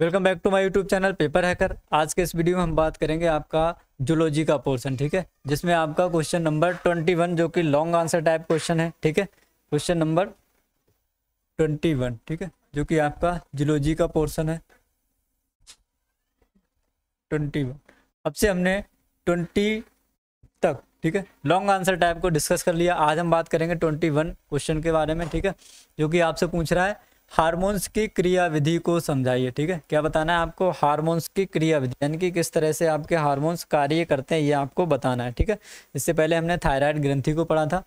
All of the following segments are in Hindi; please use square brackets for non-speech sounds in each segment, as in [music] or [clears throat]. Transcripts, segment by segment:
Welcome back to my YouTube channel paper hacker आज के इस वीडियो में हम बात करेंगे आपका जुलॉजी का पोर्शन ठीक है जिसमें आपका क्वेश्चन नंबर 21 जो कि लॉन्ग आंसर टाइप क्वेश्चन है ठीक है क्वेश्चन नंबर 21 ठीक है जो कि आपका जुलॉजी का पोर्शन है 21 अब से हमने 20 तक ठीक है लॉन्ग आंसर टाइप को डिस्कस कर लिया आज हम बात करेंगे ट्वेंटी क्वेश्चन के बारे में ठीक है जो कि आपसे पूछ रहा है हार्मोन्स की क्रियाविधि को समझाइए ठीक है क्या बताना है आपको हार्मोन्स की क्रियाविधि यानी कि किस तरह से आपके हार्मोन्स कार्य करते हैं ये आपको बताना है ठीक है इससे पहले हमने थायराइड ग्रंथि को पढ़ा था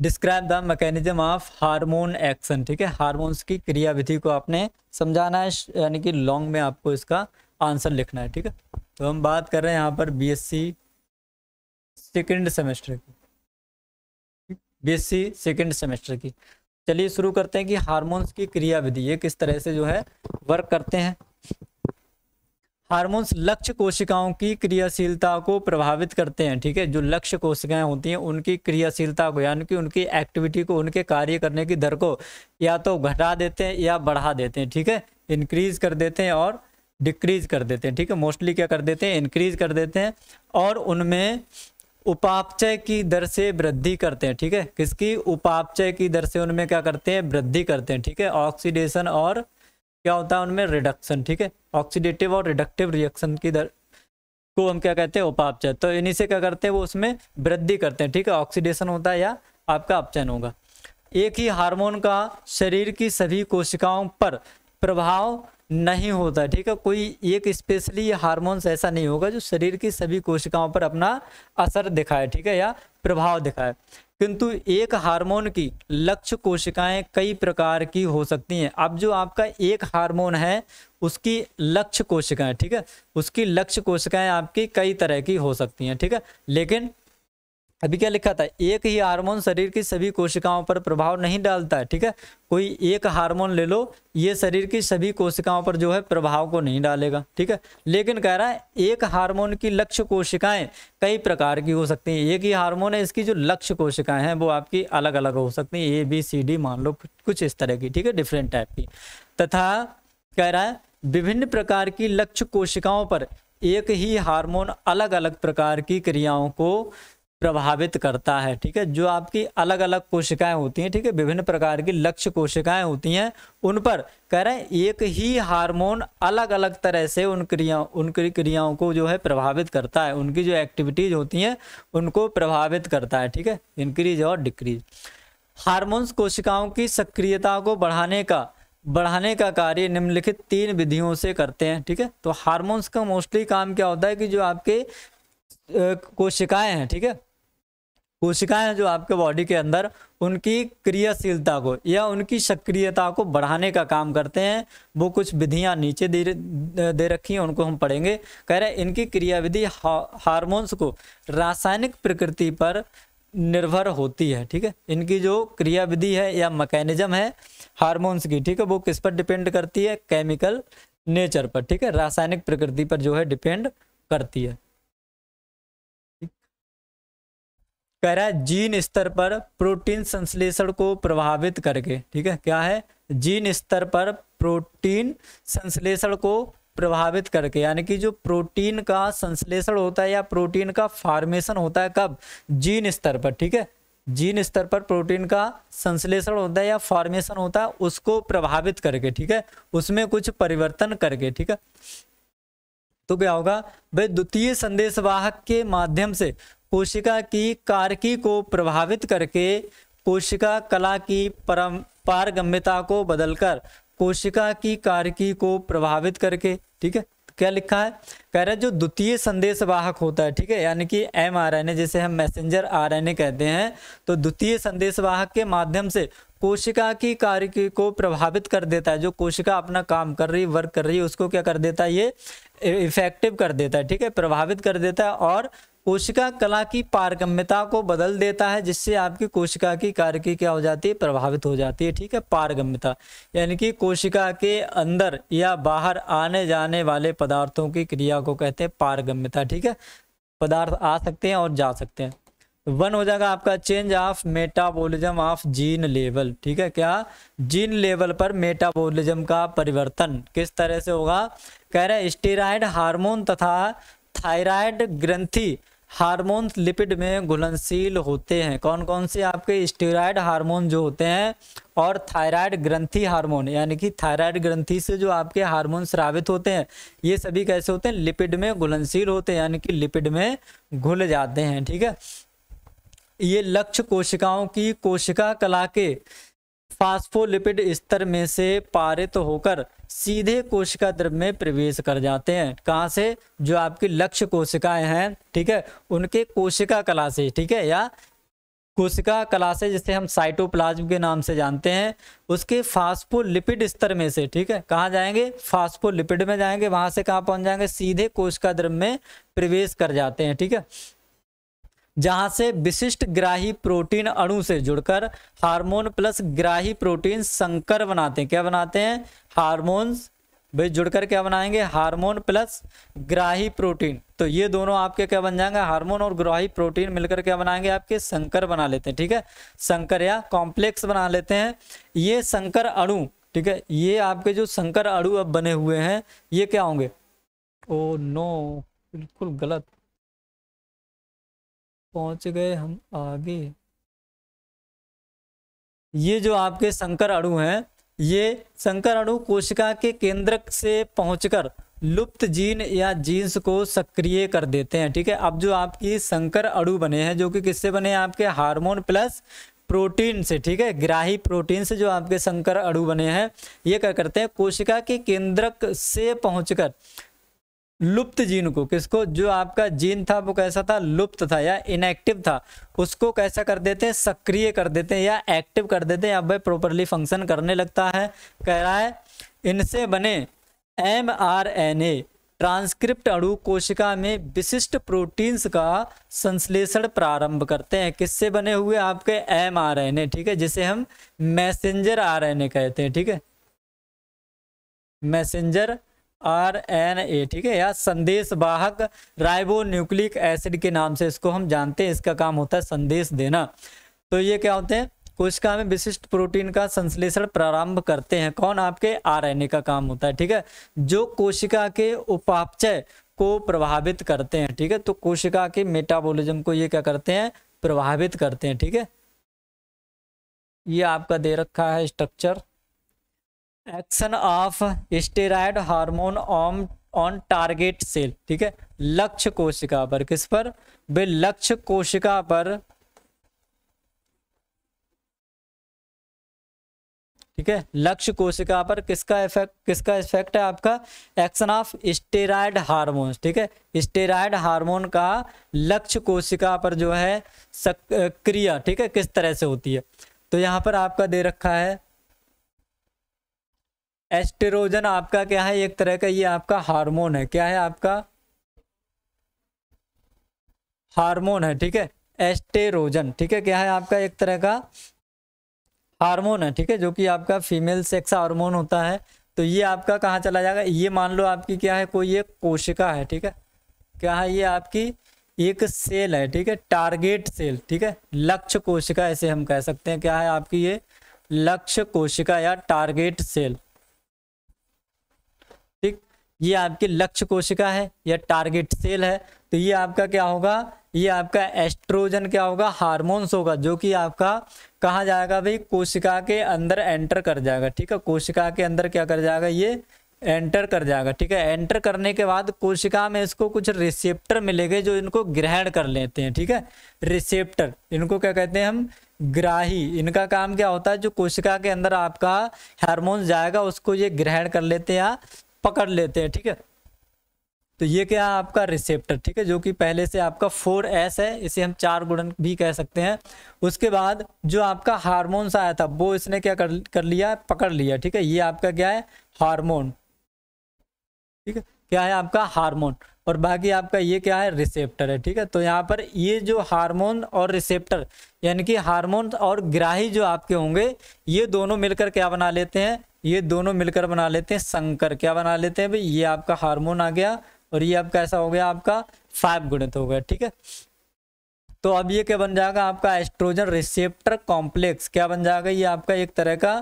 describe the mechanism of hormone action ठीक है हार्मोन्स की क्रियाविधि को आपने समझाना है यानी कि लॉन्ग में आपको इसका आंसर लिखना है ठीक है तो हम बात कर रहे हैं यहाँ पर बीएससी सेकेंड सेमेस्टर की बीएससी सेकेंड सेमेस्टर की चलिए शुरू करते हैं कि हार्मोन्स की क्रियाविधि ये किस तरह से जो है वर्क करते हैं हार्मोन्स लक्ष्य कोशिकाओं की क्रियाशीलता को प्रभावित करते हैं ठीक है जो लक्ष्य कोशिकाएं होती हैं उनकी क्रियाशीलता को यानी कि उनकी एक्टिविटी को उनके कार्य करने की दर को या तो घटा देते हैं या बढ़ा देते हैं ठीक है इंक्रीज कर देते हैं और डिक्रीज कर देते हैं ठीक है मोस्टली क्या कर देते हैं इंक्रीज कर देते हैं और उनमें उपापचय की दर से वृद्धि करते हैं ठीक है किसकी उपापचय की दर से उनमें क्या करते हैं वृद्धि करते हैं ठीक है ऑक्सीडेशन और क्या होता है उनमें रिडक्शन ठीक है ऑक्सीडेटिव और रिडक्टिव रिएक्शन की दर को हम क्या कहते हैं उपापचय तो इन्हीं से क्या करते हैं वो उसमें वृद्धि करते हैं ठीक है ऑक्सीडेशन होता है या आपका अपचयन होगा एक ही हार्मोन का शरीर की सभी कोशिकाओं पर प्रभाव नहीं होता ठीक है कोई एक स्पेशली हार्मोन्स ऐसा नहीं होगा जो शरीर की सभी कोशिकाओं पर अपना असर दिखाए ठीक है या प्रभाव दिखाए किंतु एक हार्मोन की लक्ष्य कोशिकाएं कई प्रकार की हो सकती हैं अब जो आपका एक हार्मोन है उसकी लक्ष्य कोशिकाएं ठीक है उसकी लक्ष्य कोशिकाएं आपकी कई तरह की हो सकती हैं ठीक है लेकिन अभी क्या लिखा था एक ही हार्मोन शरीर की सभी कोशिकाओं पर प्रभाव नहीं डालता है ठीक है कोई एक हार्मोन ले लो ये शरीर की सभी कोशिकाओं पर जो है प्रभाव को नहीं डालेगा ठीक है लेकिन कह रहा है एक हार्मोन की लक्ष्य कोशिकाएं कई प्रकार की हो सकती हैं एक ही हार्मोन है इसकी जो लक्ष्य कोशिकाएं हैं वो आपकी अलग अलग हो सकती हैं ए बी सी डी मान लो कुछ इस तरह की ठीक है डिफरेंट टाइप की तथा कह रहा है विभिन्न प्रकार की लक्ष्य कोशिकाओं पर एक ही हार्मोन अलग अलग प्रकार की क्रियाओं को प्रभावित करता है ठीक है जो आपकी अलग अलग कोशिकाएं होती हैं ठीक है विभिन्न प्रकार की लक्ष्य कोशिकाएं होती हैं उन पर कह रहे हैं एक ही हार्मोन अलग अलग तरह से उन क्रियाओं उन क्रियाओं को जो है प्रभावित करता है उनकी जो एक्टिविटीज होती हैं उनको प्रभावित करता है ठीक है इंक्रीज और डिक्रीज हारमोन्स कोशिकाओं की सक्रियता को बढ़ाने का बढ़ाने का कार्य निम्नलिखित तीन विधियों से करते हैं ठीक है तो हारमोन्स का मोस्टली काम क्या होता है कि जो आपके कोशिकाएं हैं ठीक है कोशिकाएं जो आपके बॉडी के अंदर उनकी क्रियाशीलता को या उनकी सक्रियता को बढ़ाने का काम करते हैं वो कुछ विधियां नीचे दे दे रखी हैं उनको हम पढ़ेंगे कह रहे हैं इनकी क्रियाविधि हार्मोन्स को रासायनिक प्रकृति पर निर्भर होती है ठीक है इनकी जो क्रियाविधि है या मैकेनिज्म है हार्मोन्स की ठीक है वो किस पर डिपेंड करती है केमिकल नेचर पर ठीक है रासायनिक प्रकृति पर जो है डिपेंड करती है कह रहा है जीन स्तर पर प्रोटीन संश्लेषण को प्रभावित करके ठीक है क्या है जीन स्तर पर प्रोटीन संश्लेषण को प्रभावित करके यानी कि जो प्रोटीन का संश्लेषण होता है या प्रोटीन का फॉर्मेशन होता है कब जीन स्तर पर ठीक है जीन स्तर पर प्रोटीन का संश्लेषण होता है या फॉर्मेशन होता है उसको प्रभावित करके ठीक है उसमें कुछ परिवर्तन करके ठीक है तो क्या होगा भाई द्वितीय संदेशवाहक के माध्यम से कोशिका की कारकी को प्रभावित करके कोशिका कला की परम पारगम्यता को बदलकर कोशिका की कारकी को प्रभावित करके ठीक है क्या लिखा है कह रहा है जो द्वितीय संदेश वाहक होता है ठीक है यानी कि एम आर एन ए जैसे हम मैसेंजर आर एन ए कहते हैं तो द्वितीय संदेश वाहक के माध्यम से कोशिका की कार्य को प्रभावित कर देता है जो कोशिका अपना काम कर रही वर्क कर रही है उसको क्या कर देता है ये इफेक्टिव कर देता है ठीक है प्रभावित कर देता है और कोशिका कला की पारगम्यता को बदल देता है जिससे आपकी कोशिका की कार्य की क्या हो जाती है प्रभावित हो जाती है ठीक है पारगम्यता यानी कि कोशिका के अंदर या बाहर आने जाने वाले पदार्थों की क्रिया को कहते हैं पारगम्यता ठीक है पदार्थ आ सकते हैं और जा सकते हैं वन हो जाएगा आपका change of metabolism of gene level ठीक है क्या जीन लेवल पर मेटाबोलिज्म का परिवर्तन किस तरह से होगा कह रहे स्टेराइड हार्मोन तथा थायराइड ग्रंथि हार्मोन्स लिपिड में घुलनशील होते हैं कौन कौन से आपके स्टेराइड हार्मोन जो होते हैं और थायराइड ग्रंथि हार्मोन यानी कि थायराइड ग्रंथि से जो आपके हार्मोन श्रावित होते हैं ये सभी कैसे होते हैं लिपिड में घुलनशील होते हैं यानी कि लिपिड में घुल जाते हैं ठीक है ये लक्ष्य कोशिकाओं की कोशिका कला के फास्फोलिपिड स्तर में से पारित होकर सीधे कोशिका द्रव्य में प्रवेश कर जाते हैं कहाँ से जो आपकी लक्ष्य कोशिकाएं हैं ठीक है उनके कोशिका कला से ठीक है या कोशिका कला से जिसे हम साइटोप्लाज्म के नाम से जानते हैं उसके फास्फोलिपिड स्तर में से ठीक है कहाँ जाएंगे फास्फोलिपिड में जाएंगे वहां से कहाँ पहुंच जाएंगे सीधे कोशिका द्रव्य में प्रवेश कर जाते हैं ठीक है जहां से विशिष्ट ग्राही प्रोटीन अणु से जुड़कर हार्मोन प्लस ग्राही प्रोटीन संकर बनाते हैं क्या बनाते हैं हारमोन्स भाई जुड़कर क्या बनाएंगे हार्मोन प्लस ग्राही प्रोटीन तो ये दोनों आपके क्या बन जाएंगे हार्मोन और ग्राही प्रोटीन मिलकर क्या बनाएंगे आपके संकर बना लेते हैं ठीक है संकर या कॉम्प्लेक्स बना लेते हैं ये संकर अणु ठीक है ये आपके जो संकर अणु अब बने हुए हैं ये क्या होंगे ओ नो बिल्कुल गलत पहुंच गए हम आगे ये जो आपके शंकर अणु हैं ये शंकर अणु कोशिका के केंद्रक से पहुंचकर लुप्त जीन या जीन्स को सक्रिय कर देते हैं ठीक है अब जो आपकी शंकर अणु बने हैं जो कि किससे बने हैं आपके हार्मोन प्लस प्रोटीन से ठीक है ग्राही प्रोटीन से जो आपके शंकर अणु बने हैं ये क्या करते हैं कोशिका के केंद्रक से पहुंचकर लुप्त जीन को किसको जो आपका जीन था वो कैसा था लुप्त था या इनएक्टिव था उसको कैसा कर देते हैं सक्रिय कर देते हैं या एक्टिव कर देते हैं अब वह प्रॉपरली फंक्शन करने लगता है कह रहा है इनसे बने M R N A transcript अणु कोशिका में विशिष्ट प्रोटीन्स का संश्लेषण प्रारंभ करते हैं किससे बने हुए आपके एम आर एन ए ठीक है जिसे हम मैसेंजर आर एन ए कहते हैं ठीक है मैसेंजर आर एन ए ठीक है या संदेश वाहक राइबो न्यूक्लिक एसिड के नाम से इसको हम जानते हैं इसका काम होता है संदेश देना तो ये क्या होते हैं कोशिका में विशिष्ट प्रोटीन का संश्लेषण प्रारंभ करते हैं कौन आपके आरएनए का काम होता है ठीक है जो कोशिका के उपापचय को प्रभावित करते हैं ठीक है तो कोशिका के मेटाबोलिज्म को ये क्या करते हैं प्रभावित करते हैं ठीक है ये आपका दे रखा है structure action of steroid hormone ऑम ऑन टारगेट सेल ठीक है लक्ष्य कोशिका पर किस पर वे लक्ष्य कोशिका पर ठीक है लक्ष्य कोशिका पर किसका इफेक्ट किसका इफेक्ट है आपका एक्शन ऑफ स्टेराइड हार्मोन ठीक है स्टेराइड हार्मोन का लक्ष्य कोशिका पर जो है क्रिया ठीक है किस तरह से होती है तो यहाँ पर आपका दे रखा है एस्टेरोजन आपका क्या है एक तरह का ये आपका हार्मोन है क्या है आपका हार्मोन है ठीक है एस्टेरोजन ठीक है क्या है आपका एक तरह का हार्मोन है ठीक है जो कि आपका फीमेल सेक्स हार्मोन होता है तो ये आपका कहाँ चला जाएगा ये मान लो आपकी क्या है कोई ये कोशिका है ठीक है क्या है ये आपकी एक सेल है ठीक है टारगेट सेल ठीक है लक्ष्य कोशिका ऐसे हम कह सकते हैं क्या है आपकी ये लक्ष्य कोशिका या टारगेट सेल ये आपकी लक्ष्य कोशिका है या टारगेट सेल है तो ये आपका क्या होगा ये आपका एस्ट्रोजन क्या होगा हार्मोन्स होगा जो कि आपका कहा जाएगा भाई कोशिका के अंदर एंटर कर जाएगा ठीक है कोशिका के अंदर क्या कर जाएगा ये एंटर कर जाएगा ठीक है एंटर करने के बाद कोशिका में इसको कुछ रिसेप्टर मिलेंगे जो इनको ग्रहण कर लेते हैं ठीक है रिसेप्टर इनको क्या कहते हैं हम ग्राही इनका काम क्या होता है जो कोशिका के अंदर आपका हार्मोन जाएगा उसको ये ग्रहण कर लेते हैं पकड़ लेते हैं ठीक है तो ये क्या है आपका रिसेप्टर ठीक है जो कि पहले से आपका फोर एस है इसे हम चार गुणन भी कह सकते हैं उसके बाद जो आपका हारमोन्स आया था वो इसने क्या कर कर लिया पकड़ लिया ठीक है ये आपका क्या है हारमोन ठीक है क्या है आपका हारमोन और बाकी आपका ये क्या है रिसेप्टर है ठीक है तो यहाँ पर ये जो हार्मोन और रिसेप्टर यानी कि हार्मोन और ग्राही जो आपके होंगे ये दोनों मिलकर क्या बना लेते हैं ये दोनों मिलकर बना लेते हैं संकर क्या बना लेते हैं भाई ये आपका हार्मोन आ गया और ये आपका ऐसा हो गया आपका फाइव गुणित हो गया ठीक है तो अब ये क्या बन जाएगा आपका एस्ट्रोजन रिसेप्टर कॉम्प्लेक्स क्या बन जाएगा ये आपका एक तरह का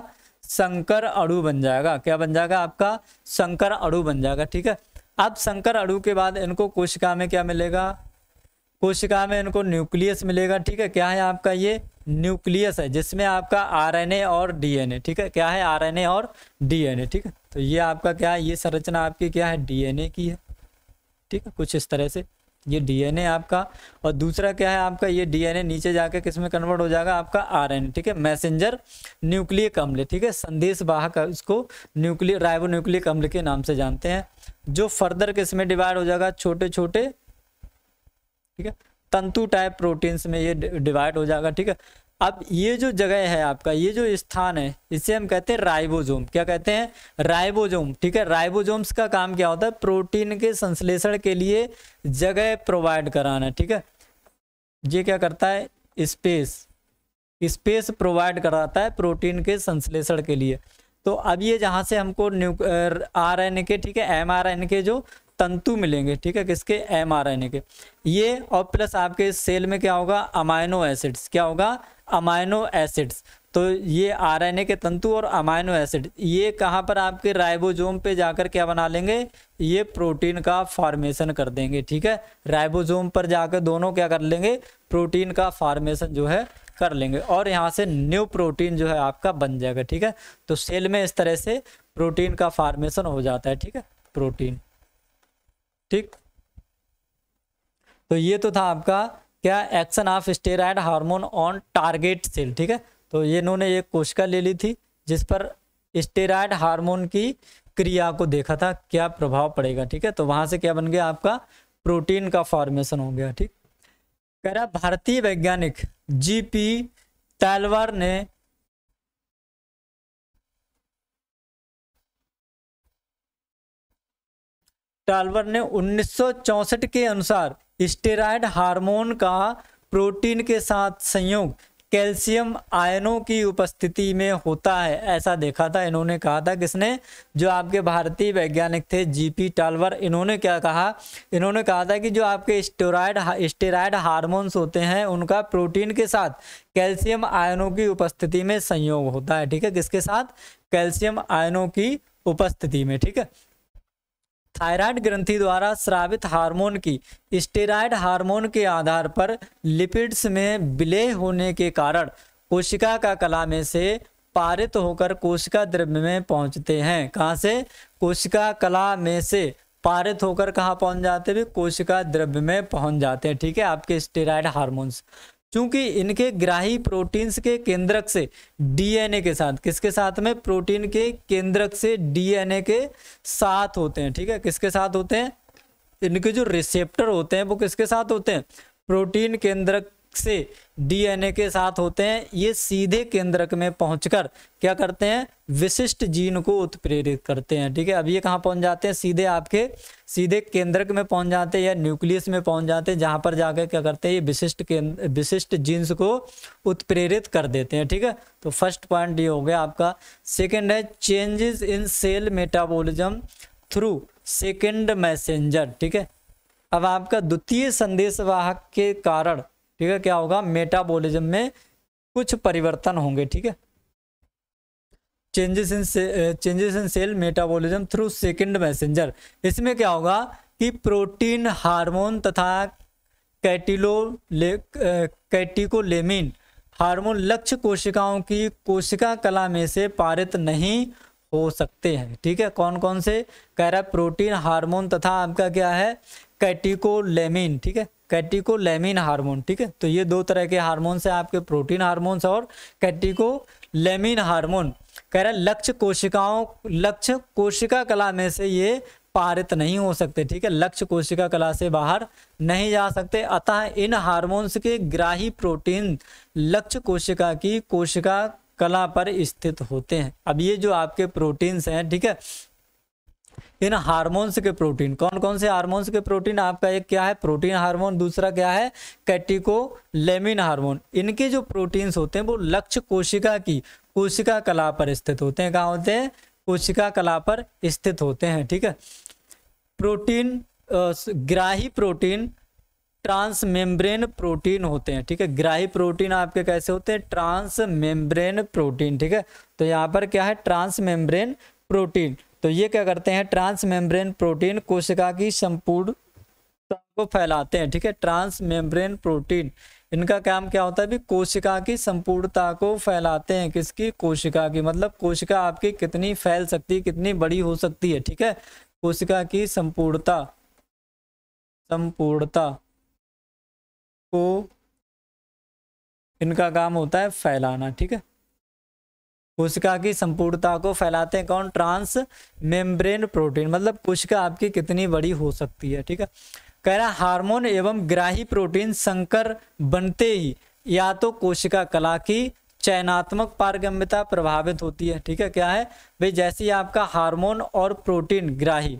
संकर अड़ू बन जाएगा क्या बन जाएगा आपका संकर अड़ू बन जाएगा ठीक है अब संकर अड़ू के बाद इनको कोशिका में क्या मिलेगा कोशिका में इनको न्यूक्लियस मिलेगा ठीक है क्या है आपका ये न्यूक्लियस है जिसमें आपका आरएनए और डीएनए ठीक है क्या है आरएनए और डीएनए ठीक है तो ये आपका क्या है ये संरचना आपकी क्या है डीएनए की है ठीक है कुछ इस तरह से ये डीएनए आपका और दूसरा क्या है आपका ये डीएनए नीचे जाके किस में कन्वर्ट हो जाएगा आपका आरएनए ठीक है मैसेंजर न्यूक्लिय कमल ठीक है संदेश वाहक इसको न्यूक्लियर राइबो न्यूक्लियर कम्ल के नाम से जानते हैं जो फर्दर किस में डिवाइड हो जाएगा छोटे छोटे ठीक है तंतु टाइप प्रोटीन्स में ये डिवाइड हो जाएगा ठीक है अब ये जो जगह है आपका ये जो स्थान है इसे हम कहते हैं राइबोजोम क्या कहते हैं राइबोजोम ठीक है राइबोजोम्स का काम क्या होता है प्रोटीन के संश्लेषण के लिए जगह प्रोवाइड कराना ठीक है ये क्या करता है स्पेस स्पेस प्रोवाइड कराता है प्रोटीन के संश्लेषण के लिए तो अब ये जहाँ से हमको न्यू आर एन के ठीक है एम आर एन के जो तंतु मिलेंगे ठीक है किसके एम आर एन ए के ये और प्लस आपके सेल में क्या होगा अमाइनो एसिड्स क्या होगा अमाइनो एसिड्स तो ये आर एन ए के तंतु और अमाइनो एसिड ये कहाँ पर आपके राइबोजोम पे जाकर क्या बना लेंगे ये प्रोटीन का फॉर्मेशन कर देंगे ठीक है राइबोजोम पर जाकर दोनों क्या कर लेंगे प्रोटीन का फॉर्मेशन जो है कर लेंगे और यहाँ से न्यू प्रोटीन जो है आपका बन जाएगा ठीक है तो सेल में इस तरह से प्रोटीन का फॉर्मेशन हो जाता है ठीक है प्रोटीन ठीक तो ये तो था आपका क्या action of steroid hormone on target cell ठीक है तो ये इन्होंने एक कोशिका ले ली थी जिस पर स्टेराइड हार्मोन की क्रिया को देखा था क्या प्रभाव पड़ेगा ठीक है तो वहां से क्या बन गया आपका प्रोटीन का फॉर्मेशन हो गया ठीक कह रहा भारतीय वैज्ञानिक जीपी तैलवर ने टालवर ने उन्नीस के अनुसार स्टेराइड हार्मोन का प्रोटीन के साथ संयोग कैल्शियम आयनों की उपस्थिति में होता है ऐसा देखा था इन्होंने कहा था किसने जो आपके भारतीय वैज्ञानिक थे जीपी टालवर इन्होंने क्या कहा इन्होंने कहा था कि जो आपके स्टेरॉयड स्टेराइड हार्मोन्स होते हैं उनका प्रोटीन के साथ कैल्शियम आयनों की उपस्थिति में संयोग होता है ठीक है किसके साथ कैल्शियम आयनों की उपस्थिति में ठीक है थायराइड ग्रंथि द्वारा स्रावित हार्मोन की स्टेराइड हार्मोन के आधार पर लिपिड्स में विलय होने के कारण कोशिका का कला में से पारित होकर कोशिका द्रव्य में पहुंचते हैं कहाँ से कोशिका कला में से पारित होकर कहाँ पहुंच जाते हैं कोशिका द्रव्य में पहुंच जाते हैं ठीक है आपके स्टेराइड हार्मोन्स क्योंकि इनके ग्राही प्रोटीन्स के केंद्रक से डीएनए के साथ किसके साथ में प्रोटीन के केंद्रक से डीएनए के साथ होते हैं ठीक है किसके साथ होते हैं इनके जो रिसेप्टर होते हैं वो किसके साथ होते हैं प्रोटीन केंद्रक से डीएनए के साथ होते हैं ये सीधे केंद्रक में पहुंचकर क्या करते हैं विशिष्ट जीन को उत्प्रेरित करते हैं ठीक है अब ये कहाँ पहुंच जाते हैं सीधे आपके सीधे केंद्रक में पहुंच जाते हैं या न्यूक्लियस में पहुंच जाते हैं जहां पर जाकर क्या करते हैं ये विशिष्ट विशिष्ट जीन्स को उत्प्रेरित कर देते हैं ठीक है तो फर्स्ट पॉइंट ये हो गया आपका सेकेंड है changes in cell metabolism through second messenger ठीक है अब आपका द्वितीय संदेशवाहक के कारण ठीक है क्या होगा मेटाबॉलिज्म में कुछ परिवर्तन होंगे ठीक है changes in changes in cell metabolism through second messenger इसमें क्या होगा कि प्रोटीन हार्मोन तथा कैटिलो ले कैटिकोलेमिन हार्मोन लक्ष्य कोशिकाओं की कोशिका कला में से पारित नहीं हो सकते हैं ठीक है कौन कौन से कह रहा है प्रोटीन हार्मोन तथा आपका क्या है कैटिकोलेमिन ठीक है कैटिकोलेमिन हार्मोन ठीक है तो ये दो तरह के हार्मोन्स हैं आपके प्रोटीन हार्मोन्स और कैटिकोलेमिन हार्मोन कह रहे लक्ष्य कोशिकाओं लक्ष्य कोशिका कला में से ये पारित नहीं हो सकते ठीक है लक्ष्य कोशिका कला से बाहर नहीं जा सकते अतः इन हार्मोन्स के ग्राही प्रोटीन लक्ष्य कोशिका की कोशिका कला पर स्थित होते हैं अब ये जो आपके प्रोटीन्स हैं ठीक है इन हार्मोन्स के प्रोटीन कौन कौन से हार्मोन्स के प्रोटीन आपका एक क्या है प्रोटीन हार्मोन दूसरा क्या है कैटिकोलेमिन हार्मोन इनके जो प्रोटीन्स होते हैं वो लक्ष्य कोशिका की कोशिका कला पर स्थित होते हैं कहाँ होते हैं कोशिका कला पर स्थित होते हैं ठीक है प्रोटीन ग्राही प्रोटीन ट्रांसमेम्ब्रेन प्रोटीन होते हैं ठीक है ग्राही प्रोटीन आपके कैसे होते हैं ट्रांसमेम्ब्रेन प्रोटीन ठीक है तो यहाँ पर क्या है ट्रांसमेम्ब्रेन प्रोटीन तो ये क्या करते हैं ट्रांस मेम्ब्रेन प्रोटीन कोशिका की संपूर्ण को फैलाते हैं ठीक है ट्रांस मेम्ब्रेन प्रोटीन इनका काम क्या होता है भी कोशिका की संपूर्णता को फैलाते हैं किसकी कोशिका की मतलब कोशिका आपकी कितनी फैल सकती है कितनी बड़ी हो सकती है ठीक है कोशिका की संपूर्णता संपूर्णता को इनका काम होता है फैलाना ठीक है कोशिका की संपूर्णता को फैलाते हैं कौन ट्रांस मेम्ब्रेन प्रोटीन मतलब कोशिका आपकी कितनी बड़ी हो सकती है ठीक है कह रहा हार्मोन एवं ग्राही प्रोटीन संकर बनते ही या तो कोशिका कला की चयनात्मक पारगम्यता प्रभावित होती है ठीक है क्या है भाई जैसे ही आपका हार्मोन और प्रोटीन ग्राही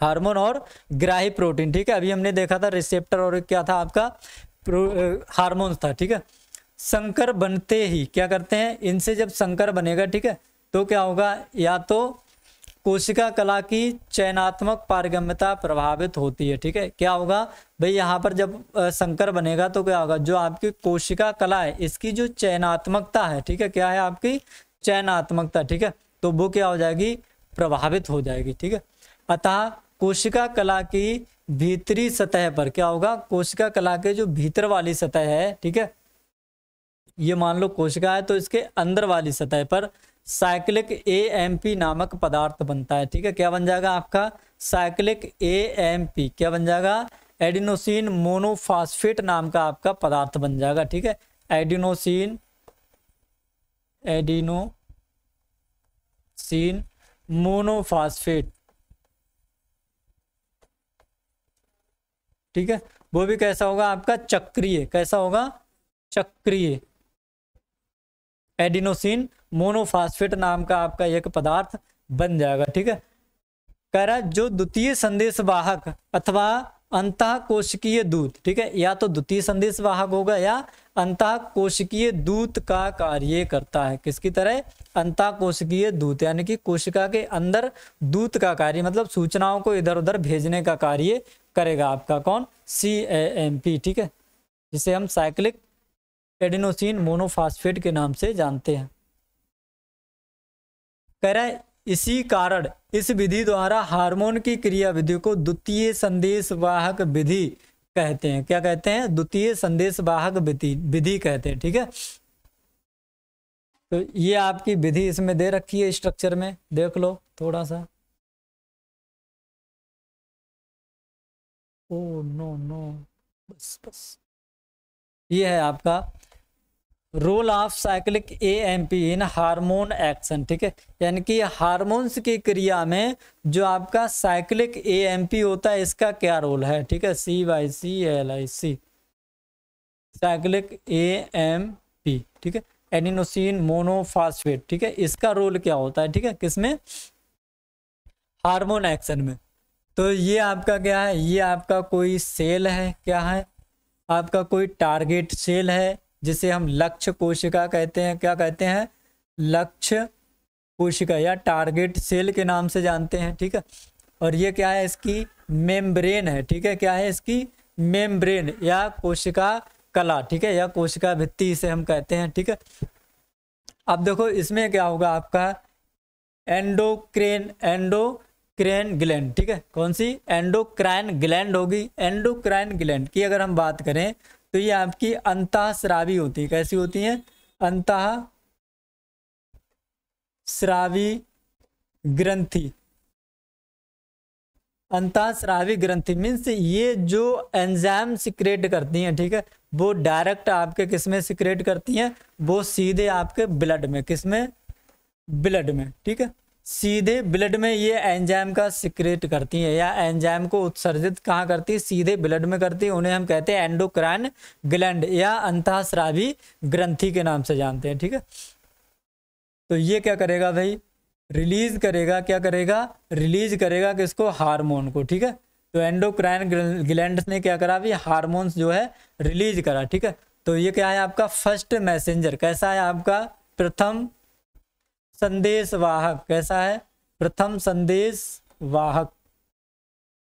हार्मोन और ग्राही प्रोटीन ठीक है अभी हमने देखा था रिसेप्टर और क्या था आपका हार्मोन था ठीक है संकर बनते ही क्या करते हैं इनसे जब संकर बनेगा ठीक है तो क्या होगा या तो कोशिका कला की चयनात्मक पारगम्यता प्रभावित होती है ठीक है क्या होगा भाई यहाँ पर जब संकर बनेगा तो क्या होगा जो आपकी कोशिका कला है इसकी जो चयनात्मकता है ठीक है क्या है आपकी चयनात्मकता ठीक है तो वो क्या हो जाएगी प्रभावित हो जाएगी ठीक है अतः कोशिका कला की भीतरी सतह पर क्या होगा कोशिका कला के जो भीतर वाली सतह है ठीक है ये मान लो कोशिका है तो इसके अंदर वाली सतह पर साइक्लिक ए नामक पदार्थ बनता है ठीक है क्या बन जाएगा आपका साइक्लिक ए क्या बन जाएगा एडिनोसिन मोनोफास्फेट नाम का आपका पदार्थ बन जाएगा ठीक है एडिनोसिन एडिनोसिन मोनोफास्फेट ठीक है वो भी कैसा होगा आपका चक्रीय कैसा होगा चक्रीय एडिनोसिन मोनोफास्फेट नाम का आपका एक पदार्थ बन जाएगा ठीक है कह रहा है जो द्वितीय संदेश वाहक अथवा अंत कोशिकीय दूत ठीक है या तो द्वितीय संदेश वाहक होगा या अंत कोशिकीय दूत का कार्य करता है किसकी तरह अंत कोशिकीय दूत यानी कि कोशिका के अंदर दूत का कार्य मतलब सूचनाओं को इधर उधर भेजने का कार्य करेगा आपका कौन सी ए एम पी ठीक है जिसे हम साइक्लिक एडिनोसिन मोनोफास्फेट के नाम से जानते हैं कह रहा इसी कारण इस विधि द्वारा हार्मोन की क्रिया विधि को द्वितीय संदेश वाहक विधि कहते हैं क्या कहते हैं द्वितीय संदेश वाहक विधि विधि कहते हैं ठीक है तो ये आपकी विधि इसमें दे रखी है स्ट्रक्चर में देख लो थोड़ा सा ओ नो नो बस बस ये है आपका role of cyclic A M P in hormone action ठीक है यानी कि हारमोन्स की क्रिया में जो आपका साइक्लिक ए एम पी होता है इसका क्या रोल है ठीक है C Y C L I C cyclic A M P ठीक है एनिनोसिन मोनोफास्फेट ठीक है इसका रोल क्या होता है ठीक है किसमें हार्मोन एक्शन में तो ये आपका क्या है ये आपका कोई सेल है क्या है आपका कोई टारगेट सेल है जिसे हम लक्ष्य कोशिका कहते हैं क्या कहते हैं लक्ष्य कोशिका या टारगेट सेल के नाम से जानते हैं ठीक है और ये क्या है इसकी मेम्ब्रेन है ठीक है क्या है इसकी मेम्ब्रेन या कोशिका कला ठीक है या कोशिका भित्ति इसे हम कहते हैं ठीक है अब देखो इसमें क्या होगा आपका एंडोक्रेन एंडोक्रेन ग्लैंड ठीक है कौन सी एंडोक्राइन ग्लैंड होगी एंडोक्राइन ग्लैंड की अगर हम बात करें तो ये आपकी अंतः श्रावी होती है कैसी होती है अंतः श्रावी ग्रंथि अंतःश्रावी ग्रंथि मीन्स ये जो एंजाइम सिक्रेट करती हैं ठीक है वो डायरेक्ट आपके किस में सिक्रेट करती हैं वो सीधे आपके ब्लड में किस में ब्लड में ठीक है सीधे ब्लड में ये एंजाइम का सिक्रेट करती हैं या एंजाइम को उत्सर्जित कहाँ करती है सीधे ब्लड में करती है उन्हें हम कहते हैं एंडोक्राइन ग्लैंड या अंतःस्रावी ग्रंथि के नाम से जानते हैं ठीक है तो ये क्या करेगा भाई रिलीज करेगा क्या करेगा रिलीज करेगा किसको हार्मोन को ठीक है तो एंडोक्राइन ग्लैंड ने क्या करा भाई हारमोन जो है रिलीज करा ठीक है तो ये क्या है आपका फर्स्ट मैसेंजर कैसा है आपका प्रथम संदेश वाहक कैसा है प्रथम संदेश वाहक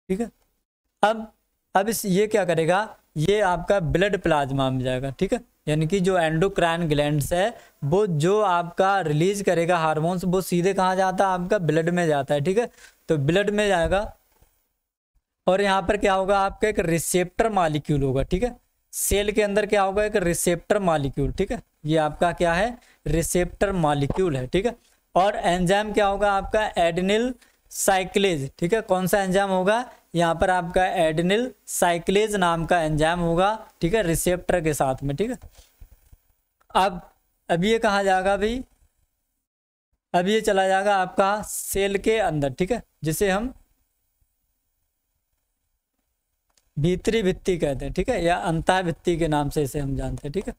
ठीक है अब अब इस ये क्या करेगा ये आपका ब्लड प्लाज्मा में जाएगा ठीक है यानी कि जो एंडोक्राइन ग्लैंड है वो जो आपका रिलीज करेगा हार्मोन्स वो सीधे कहाँ जाता है आपका ब्लड में जाता है ठीक है तो ब्लड में जाएगा और यहाँ पर क्या होगा आपका एक रिसेप्टर मालिक्यूल होगा ठीक है सेल के अंदर क्या होगा एक रिसेप्टर मालिक्यूल ठीक है ये आपका क्या है रिसेप्टर मालिक्यूल है ठीक है और एंजाइम क्या होगा आपका एडनिल साइक्लेज ठीक है कौन सा एंजाइम होगा यहाँ पर आपका एडनिल साइक्लेज नाम का एंजाइम होगा ठीक है रिसेप्टर के साथ में ठीक है अब अब ये कहा जाएगा भाई अब ये चला जाएगा आपका सेल के अंदर ठीक है जिसे हम भीतरी भित्ति कहते हैं ठीक है या अंतः भित्ति के नाम से इसे हम जानते हैं ठीक है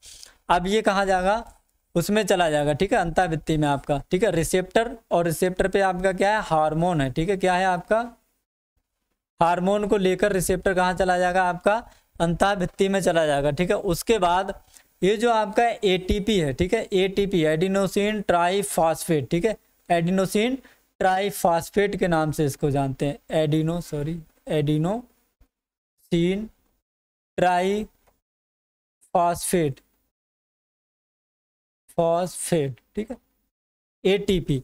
अब ये कहाँ जाएगा उसमें चला जाएगा ठीक है अंतः भित्ति में आपका ठीक है रिसेप्टर और रिसेप्टर पे आपका क्या है हार्मोन है ठीक है क्या है आपका हार्मोन को लेकर रिसेप्टर कहाँ चला जाएगा आपका अंतः भित्ति में चला जाएगा ठीक है उसके बाद ये जो आपका एटीपी है ठीक है पी एडिनोसिन ट्राईफॉस्फेट ठीक है एडिनोसिन ट्राईफॉस्फेट के नाम से इसको जानते हैं adeno sorry adenosine triphosphate phosphate ठीक है एटीपी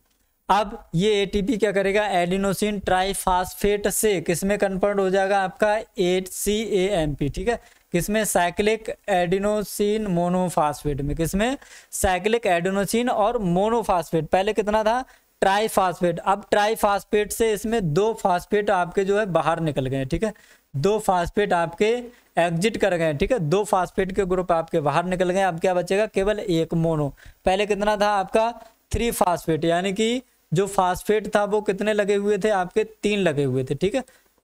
अब ये एटीपी क्या करेगा एडिनोसिन ट्राइफास्फेट से किसमें कन्वर्ट हो जाएगा आपका एट सी ए एम पी ठीक है किसमें साइक्लिक एडिनोसिन मोनोफॉस्फेट में किसमें साइक्लिक एडिनोसिन और मोनोफॉस्फेट पहले कितना था ट्राइफास्फेट अब ट्राइफास्फेट से इसमें दो फॉस्फेट आपके जो है बाहर निकल गए ठीक है दो फास्फेट आपके एग्जिट कर गए ठीक है दो फास्फेट के ग्रुप आपके बाहर निकल गए अब क्या बचेगा केवल एक मोनो पहले कितना था आपका थ्री फास्फेट यानी कि जो फास्फेट था वो कितने लगे हुए थे आपके तीन लगे हुए थे ठीक है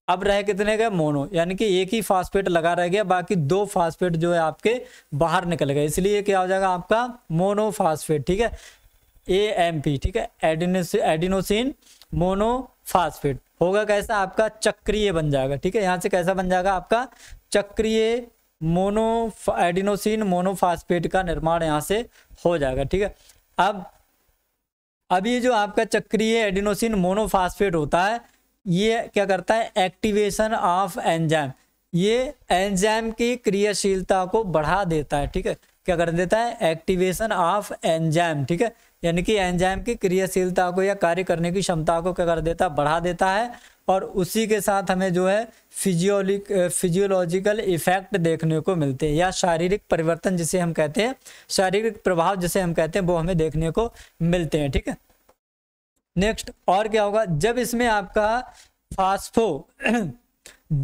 अब रहे कितने गए मोनो यानी कि एक ही फास्फेट लगा रह गया बाकी दो फास्फेट जो है आपके बाहर निकल गए इसलिए क्या हो जाएगा आपका मोनो फास्फेट ठीक है ए एम पी ठीक है एडिनोसिन मोनो फास्फेट होगा कैसा आपका चक्रीय बन जाएगा ठीक है यहाँ से कैसा बन जाएगा आपका चक्रीय मोनो एडिनोसिन मोनोफास्पेट का निर्माण यहाँ से हो जाएगा ठीक है अब अब ये जो आपका चक्रीय एडिनोसिन मोनोफास्फेट होता है ये क्या करता है एक्टिवेशन ऑफ एंजाइम ये एंजाइम की क्रियाशीलता को बढ़ा देता है ठीक है क्या कर देता है एक्टिवेशन ऑफ एंजाइम ठीक है यानी कि एंजाइम की क्रियाशीलता को या कार्य करने की क्षमता को क्या कर देता है बढ़ा देता है और उसी के साथ हमें जो है फिजियोलिक फिजियोलॉजिकल इफेक्ट देखने को मिलते हैं या शारीरिक परिवर्तन जिसे हम कहते हैं शारीरिक प्रभाव जिसे हम कहते हैं वो हमें देखने को मिलते हैं ठीक है नेक्स्ट और क्या होगा जब इसमें आपका फास्फो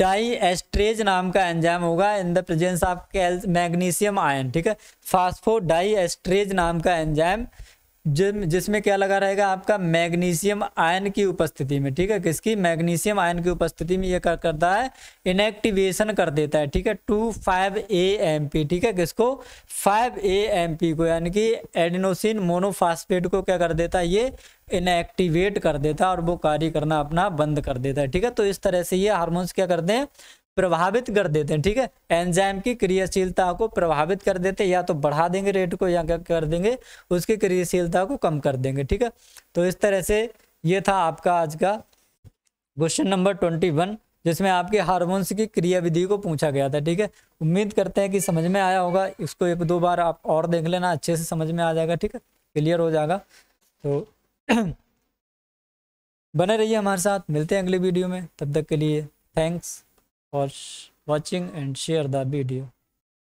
डाई एस्ट्रेज नाम का एंजाइम होगा in the presence of magnesium ion ठीक है फास्फो डाई एस्ट्रेज नाम का एंजाइम जिन जिसमें क्या लगा रहेगा आपका मैग्नीशियम आयन की उपस्थिति में ठीक है किसकी मैग्नीशियम आयन की उपस्थिति में ये कर करता है इनएक्टिवेशन कर देता है ठीक है two five A M P ठीक है किसको फाइव ए एम पी को यानी कि एडिनोसिन मोनोफास्फेट को क्या कर देता है ये इनएक्टिवेट कर देता है और वो कार्य करना अपना बंद कर देता है ठीक है तो इस तरह से ये हार्मोन्स क्या करते हैं प्रभावित कर देते हैं ठीक है एंजाइम की क्रियाशीलता को प्रभावित कर देते हैं या तो बढ़ा देंगे रेट को या क्या कर देंगे उसकी क्रियाशीलता को कम कर देंगे ठीक है तो इस तरह से ये था आपका आज का क्वेश्चन नंबर ट्वेंटी वन जिसमें आपके हार्मोन्स की क्रियाविधि को पूछा गया था ठीक है उम्मीद करते हैं कि समझ में आया होगा इसको एक दो बार आप और देख लेना अच्छे से समझ में आ जाएगा ठीक है क्लियर हो जाएगा तो [clears throat] बने रहिए हमारे साथ मिलते हैं अगले वीडियो में तब तक के लिए thanks for watching and share the video.